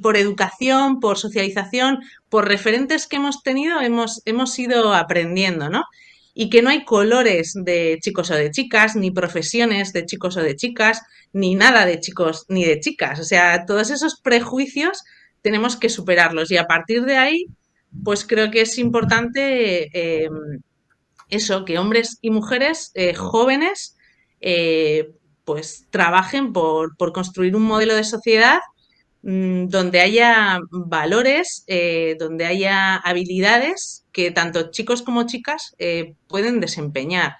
por educación, por socialización, por referentes que hemos tenido, hemos, hemos ido aprendiendo, ¿no? Y que no hay colores de chicos o de chicas, ni profesiones de chicos o de chicas, ni nada de chicos ni de chicas. O sea, todos esos prejuicios tenemos que superarlos y a partir de ahí, pues creo que es importante eh, eso, que hombres y mujeres eh, jóvenes eh, pues trabajen por, por construir un modelo de sociedad Mm, donde haya valores, eh, donde haya habilidades que tanto chicos como chicas eh, pueden desempeñar.